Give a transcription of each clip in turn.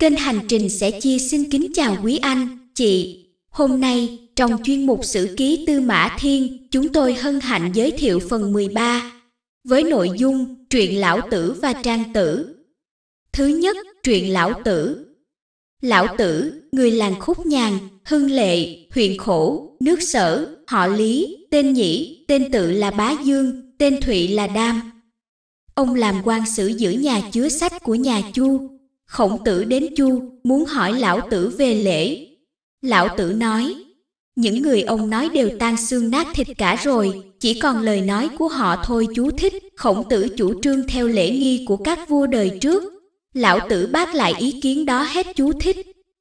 Kênh Hành Trình sẽ chia xin kính chào quý anh, chị. Hôm nay, trong chuyên mục Sử ký Tư Mã Thiên, chúng tôi hân hạnh giới thiệu phần 13 với nội dung Truyện Lão Tử và Trang Tử. Thứ nhất, Truyện Lão Tử. Lão Tử, người làng Khúc Nhàn, Hưng Lệ, huyện Khổ, nước Sở, họ Lý, tên Nhĩ, tên tự là Bá Dương, tên Thụy là Đam. Ông làm quan sử giữ nhà chứa sách của nhà Chu, Khổng tử đến Chu muốn hỏi lão tử về lễ. Lão tử nói, những người ông nói đều tan xương nát thịt cả rồi, chỉ còn lời nói của họ thôi chú thích. Khổng tử chủ trương theo lễ nghi của các vua đời trước. Lão tử bác lại ý kiến đó hết chú thích.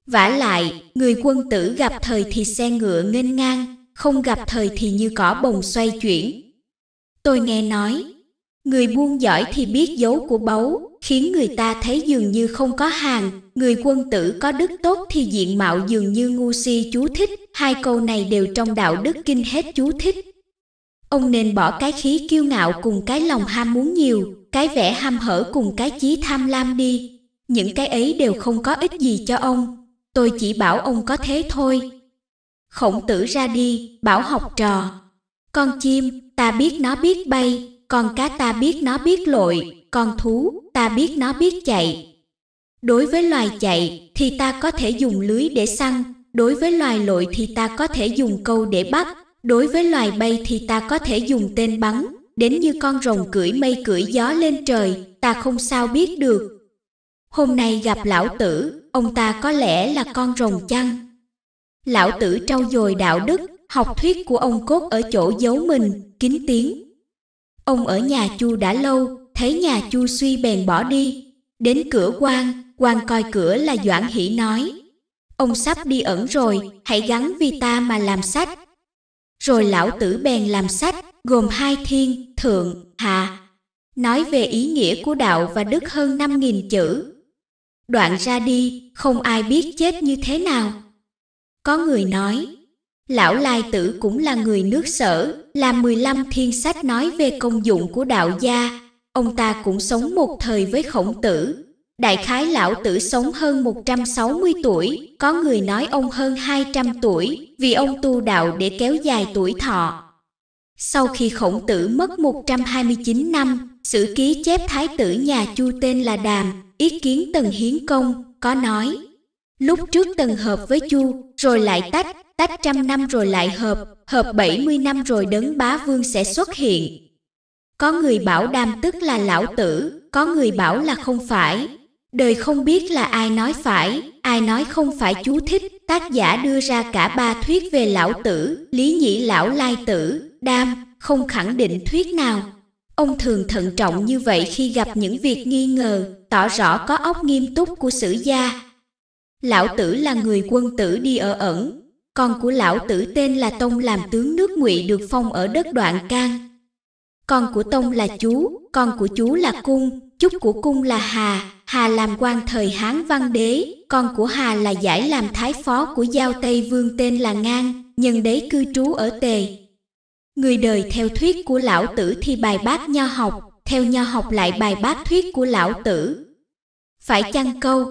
vả lại, người quân tử gặp thời thì xe ngựa nghênh ngang, không gặp thời thì như cỏ bồng xoay chuyển. Tôi nghe nói, người buôn giỏi thì biết dấu của báu, khiến người ta thấy dường như không có hàng, người quân tử có đức tốt thì diện mạo dường như ngu si chú thích, hai câu này đều trong đạo đức kinh hết chú thích. Ông nên bỏ cái khí kiêu ngạo cùng cái lòng ham muốn nhiều, cái vẻ ham hở cùng cái chí tham lam đi. Những cái ấy đều không có ích gì cho ông. Tôi chỉ bảo ông có thế thôi. Khổng tử ra đi, bảo học trò. Con chim, ta biết nó biết bay, con cá ta biết nó biết lội, con thú, ta biết nó biết chạy. Đối với loài chạy thì ta có thể dùng lưới để săn, đối với loài lội thì ta có thể dùng câu để bắt, đối với loài bay thì ta có thể dùng tên bắn, đến như con rồng cưỡi mây cưỡi gió lên trời, ta không sao biết được. Hôm nay gặp lão tử, ông ta có lẽ là con rồng chăng? Lão tử trau dồi đạo đức, học thuyết của ông cốt ở chỗ giấu mình, kín tiếng. Ông ở nhà Chu đã lâu, thấy nhà Chu Suy bèn bỏ đi. Đến cửa quan, quan coi cửa là Doãn Hỷ nói, ông sắp đi ẩn rồi, hãy gắn vì ta mà làm sách. Rồi lão tử bèn làm sách, gồm hai thiên, thượng, hạ, nói về ý nghĩa của đạo và đức hơn năm nghìn chữ. Đoạn ra đi, không ai biết chết như thế nào. Có người nói, lão lai tử cũng là người nước sở, làm 15 thiên sách nói về công dụng của đạo gia, ông ta cũng sống một thời với khổng tử. Đại khái lão tử sống hơn 160 tuổi, có người nói ông hơn 200 tuổi, vì ông tu đạo để kéo dài tuổi thọ. Sau khi khổng tử mất 129 năm, sử ký chép thái tử nhà Chu tên là Đàm, ý kiến Tần Hiến Công, có nói Lúc trước Tần hợp với Chu, rồi lại tách, tách trăm năm rồi lại hợp, hợp 70 năm rồi đấng bá vương sẽ xuất hiện, có người bảo đam tức là lão tử, có người bảo là không phải. Đời không biết là ai nói phải, ai nói không phải chú thích. Tác giả đưa ra cả ba thuyết về lão tử, lý nhĩ lão lai tử, đam, không khẳng định thuyết nào. Ông thường thận trọng như vậy khi gặp những việc nghi ngờ, tỏ rõ có óc nghiêm túc của sử gia. Lão tử là người quân tử đi ở ẩn, con của lão tử tên là Tông làm tướng nước ngụy được phong ở đất đoạn can, con của Tông là chú, con của chú là cung, chúc của cung là Hà, Hà làm quan thời Hán Văn Đế, con của Hà là giải làm thái phó của Giao Tây Vương tên là Ngang, nhân đế cư trú ở Tề. Người đời theo thuyết của lão tử thì bài bác nho học, theo nho học lại bài bác thuyết của lão tử. Phải chăng câu,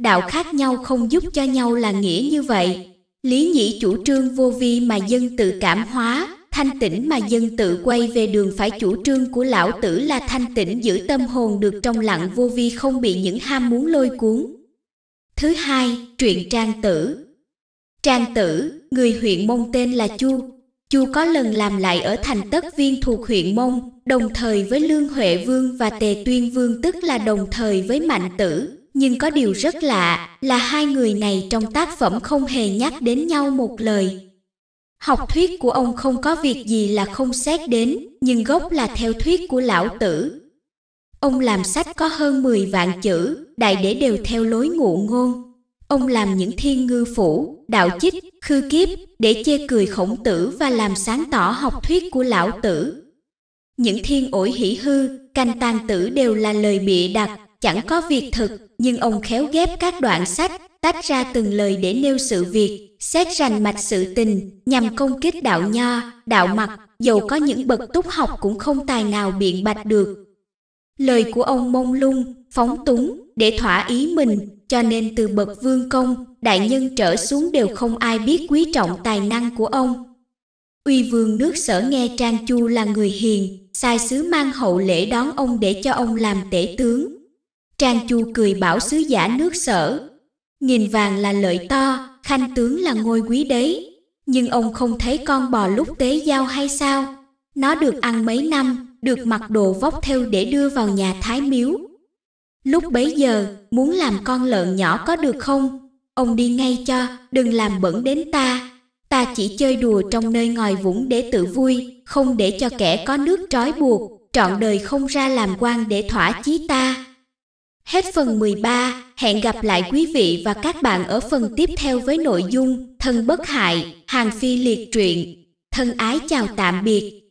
đạo khác nhau không giúp cho nhau là nghĩa như vậy. Lý nhĩ chủ trương vô vi mà dân tự cảm hóa, thanh tĩnh mà dân tự quay về đường phải chủ trương của lão tử là thanh tĩnh giữ tâm hồn được trong lặng vô vi không bị những ham muốn lôi cuốn. Thứ hai, truyện Trang Tử Trang Tử, người huyện Mông tên là Chu. Chu có lần làm lại ở thành tất viên thuộc huyện Mông, đồng thời với Lương Huệ Vương và Tề Tuyên Vương tức là đồng thời với Mạnh Tử, nhưng có điều rất lạ là hai người này trong tác phẩm không hề nhắc đến nhau một lời Học thuyết của ông không có việc gì là không xét đến, nhưng gốc là theo thuyết của lão tử. Ông làm sách có hơn 10 vạn chữ, đại để đều theo lối ngụ ngôn. Ông làm những thiên ngư phủ, đạo chích, khư kiếp để chê cười khổng tử và làm sáng tỏ học thuyết của lão tử. Những thiên ổi hỷ hư, canh tàn tử đều là lời bịa đặt, chẳng có việc thực, nhưng ông khéo ghép các đoạn sách, tách ra từng lời để nêu sự việc, xét rành mạch sự tình, nhằm công kích đạo nho, đạo mặt, dù có những bậc túc học cũng không tài nào biện bạch được. Lời của ông mông lung, phóng túng, để thỏa ý mình, cho nên từ bậc vương công, đại nhân trở xuống đều không ai biết quý trọng tài năng của ông. Uy vương nước sở nghe Trang Chu là người hiền, sai sứ mang hậu lễ đón ông để cho ông làm tể tướng. Trang Chu cười bảo sứ giả nước sở, Nghìn vàng là lợi to, khanh tướng là ngôi quý đế. Nhưng ông không thấy con bò lúc tế giao hay sao? Nó được ăn mấy năm, được mặc đồ vóc theo để đưa vào nhà thái miếu. Lúc bấy giờ, muốn làm con lợn nhỏ có được không? Ông đi ngay cho, đừng làm bẩn đến ta. Ta chỉ chơi đùa trong nơi ngòi vũng để tự vui, không để cho kẻ có nước trói buộc, trọn đời không ra làm quan để thỏa chí ta. Hết phần 13 Hẹn gặp lại quý vị và các bạn ở phần tiếp theo với nội dung Thân bất hại, hàng phi liệt truyện. Thân ái chào tạm biệt.